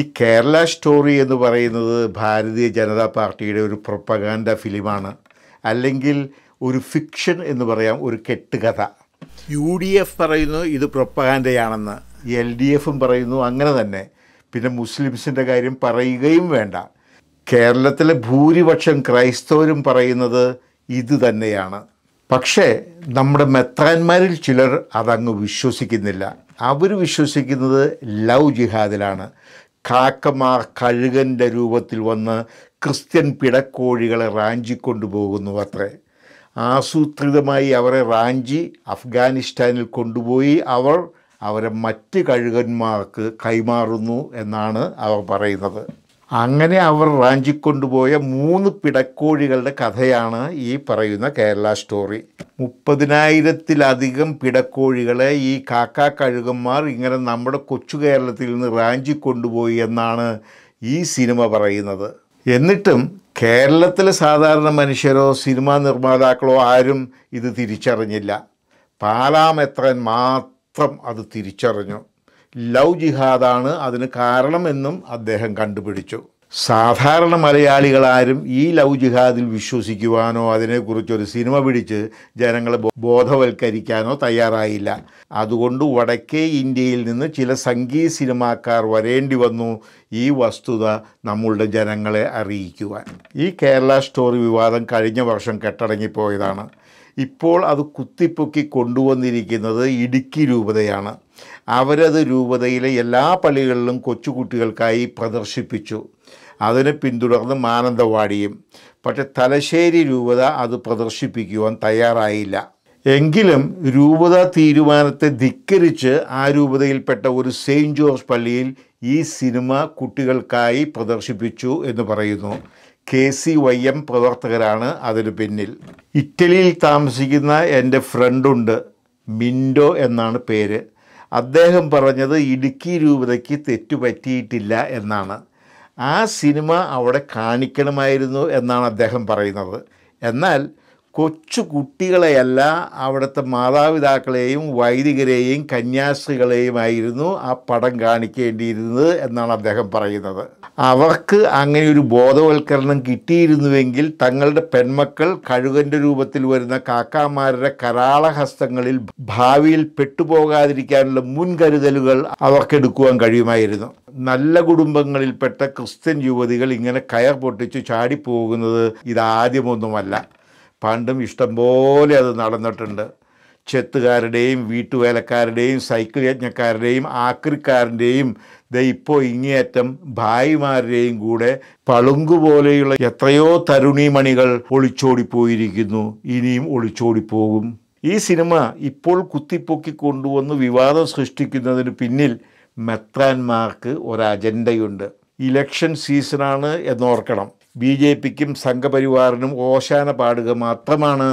ഈ കേരള സ്റ്റോറി എന്ന് പറയുന്നത് ഭാരതീയ ജനതാ പാർട്ടിയുടെ ഒരു പ്രൊപ്പഗാൻഡ ഫിലിമാണ് അല്ലെങ്കിൽ ഒരു ഫിക്ഷൻ എന്ന് പറയാം ഒരു കെട്ടുകഥ യു ഡി എഫ് പറയുന്നു ഇത് പ്രൊപ്പഗാൻഡയാണെന്ന് എൽ ഡി എഫും പറയുന്നു അങ്ങനെ തന്നെ പിന്നെ മുസ്ലിംസിൻ്റെ കാര്യം പറയുകയും വേണ്ട കേരളത്തിലെ ഭൂരിപക്ഷം ക്രൈസ്തവരും പറയുന്നത് ഇത് തന്നെയാണ് പക്ഷേ നമ്മുടെ മെത്താന്മാരിൽ ചിലർ അതങ്ങ് വിശ്വസിക്കുന്നില്ല അവർ വിശ്വസിക്കുന്നത് ലവ് ജിഹാദിലാണ് കാക്കമാർ കഴുകൻ്റെ രൂപത്തിൽ വന്ന് ക്രിസ്ത്യൻ പിടക്കോഴികളെ റാഞ്ചിക്കൊണ്ടുപോകുന്നു അത്രേ ആസൂത്രിതമായി അവരെ റാഞ്ചി അഫ്ഗാനിസ്ഥാനിൽ കൊണ്ടുപോയി അവർ അവരെ മറ്റ് കഴുകന്മാർക്ക് കൈമാറുന്നു എന്നാണ് അവർ പറയുന്നത് അങ്ങനെ അവർ റാഞ്ചിക്കൊണ്ടുപോയ മൂന്ന് പിടക്കോഴികളുടെ കഥയാണ് ഈ പറയുന്ന കേരള സ്റ്റോറി മുപ്പതിനായിരത്തിലധികം പിടക്കോഴികളെ ഈ കാക്കാ കഴുകന്മാർ ഇങ്ങനെ നമ്മുടെ കൊച്ചു കേരളത്തിൽ നിന്ന് റാഞ്ചി കൊണ്ടുപോയി എന്നാണ് ഈ സിനിമ പറയുന്നത് എന്നിട്ടും കേരളത്തിലെ സാധാരണ മനുഷ്യരോ സിനിമാ നിർമ്മാതാക്കളോ ആരും ഇത് തിരിച്ചറിഞ്ഞില്ല പാലാമെത്രൻ മാത്രം അത് തിരിച്ചറിഞ്ഞു ലവ് ജിഹാദാണ് അതിന് കാരണമെന്നും അദ്ദേഹം കണ്ടുപിടിച്ചു സാധാരണ മലയാളികളാരും ഈ ലവ് ജിഹാദിൽ വിശ്വസിക്കുവാനോ അതിനെക്കുറിച്ചൊരു സിനിമ പിടിച്ച് ജനങ്ങളെ ബോധവൽക്കരിക്കാനോ തയ്യാറായില്ല അതുകൊണ്ട് വടക്കേ ഇന്ത്യയിൽ നിന്ന് ചില സംഗീത സിനിമാക്കാർ വരേണ്ടി വന്നു ഈ വസ്തുത നമ്മളുടെ ജനങ്ങളെ അറിയിക്കുവാൻ ഈ കേരള സ്റ്റോറി വിവാദം കഴിഞ്ഞ വർഷം കെട്ടടങ്ങിപ്പോയതാണ് ഇപ്പോൾ അത് കുത്തിപ്പൊക്കി കൊണ്ടുവന്നിരിക്കുന്നത് ഇടുക്കി രൂപതയാണ് അവരത് രൂപതയിലെ എല്ലാ പള്ളികളിലും കൊച്ചുകുട്ടികൾക്കായി പ്രദർശിപ്പിച്ചു അതിനെ പിന്തുടർന്ന് മാനന്തവാടിയും പക്ഷെ തലശ്ശേരി രൂപത അത് പ്രദർശിപ്പിക്കുവാൻ തയ്യാറായില്ല എങ്കിലും രൂപത തീരുമാനത്തെ ധിക്കരിച്ച് ആ രൂപതയിൽപ്പെട്ട ഒരു സെയിൻറ്റ് ജോർജ് പള്ളിയിൽ ഈ സിനിമ കുട്ടികൾക്കായി പ്രദർശിപ്പിച്ചു എന്ന് പറയുന്നു കെ സി വൈ എം പ്രവർത്തകരാണ് അതിന് പിന്നിൽ ഇറ്റലിയിൽ താമസിക്കുന്ന എൻ്റെ ഫ്രണ്ടുണ്ട് മിൻഡോ എന്നാണ് പേര് അദ്ദേഹം പറഞ്ഞത് ഇടുക്കി രൂപതയ്ക്ക് തെറ്റുപറ്റിയിട്ടില്ല എന്നാണ് ആ സിനിമ അവിടെ കാണിക്കണമായിരുന്നു എന്നാണ് അദ്ദേഹം പറയുന്നത് എന്നാൽ കൊച്ചു കുട്ടികളെയല്ല അവിടുത്തെ മാതാപിതാക്കളെയും വൈദികരെയും ആയിരുന്നു ആ പടം കാണിക്കേണ്ടിയിരുന്നത് എന്നാണ് അദ്ദേഹം പറയുന്നത് അവർക്ക് അങ്ങനെ ഒരു ബോധവൽക്കരണം കിട്ടിയിരുന്നുവെങ്കിൽ തങ്ങളുടെ പെൺമക്കൾ കഴുകൻ്റെ രൂപത്തിൽ വരുന്ന കാക്കാമാരുടെ കരാളഹസ്തങ്ങളിൽ ഭാവിയിൽ പെട്ടുപോകാതിരിക്കാനുള്ള മുൻകരുതലുകൾ അവർക്കെടുക്കുവാൻ കഴിയുമായിരുന്നു നല്ല കുടുംബങ്ങളിൽപ്പെട്ട ക്രിസ്ത്യൻ യുവതികൾ ഇങ്ങനെ കയർ പൊട്ടിച്ചു ചാടിപ്പോകുന്നത് ഇതാദ്യമൊന്നുമല്ല പണ്ടും ഇഷ്ടംപോലെ അത് നടന്നിട്ടുണ്ട് ചെത്തുകാരുടെയും വീട്ടുവേലക്കാരുടെയും സൈക്കിൾ യജ്ഞക്കാരുടെയും ആക്രിക്കാരൻ്റെയും ദേ ഇപ്പോൾ ഇങ്ങേയറ്റം ഭായിമാരുടെയും കൂടെ പളുങ്കുപോലെയുള്ള എത്രയോ തരുണീമണികൾ ഒളിച്ചോടിപ്പോയിരിക്കുന്നു ഇനിയും ഒളിച്ചോടിപ്പോകും ഈ സിനിമ ഇപ്പോൾ കുത്തിപ്പൊക്കി കൊണ്ടുവന്ന് വിവാദം സൃഷ്ടിക്കുന്നതിന് പിന്നിൽ മെത്രാന്മാർക്ക് ഒരു അജണ്ടയുണ്ട് ഇലക്ഷൻ സീസണാണ് എന്നോർക്കണം ബി ജെ പിക്കും സംഘപരിവാറിനും ഓശാന പാടുക മാത്രമാണ്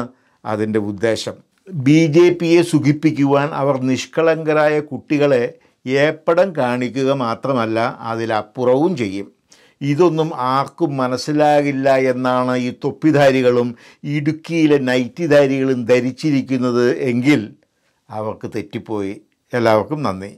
അതിൻ്റെ ഉദ്ദേശം ബി ജെ പിയെ സുഖിപ്പിക്കുവാൻ അവർ നിഷ്കളങ്കരായ കുട്ടികളെ ഏപ്പടം കാണിക്കുക മാത്രമല്ല അതിലപ്പുറവും ചെയ്യും ഇതൊന്നും ആർക്കും മനസ്സിലാകില്ല എന്നാണ് ഈ തൊപ്പിധാരികളും ഇടുക്കിയിലെ നൈറ്റിധാരികളും ധരിച്ചിരിക്കുന്നത് എങ്കിൽ അവർക്ക് തെറ്റിപ്പോയി എല്ലാവർക്കും നന്ദി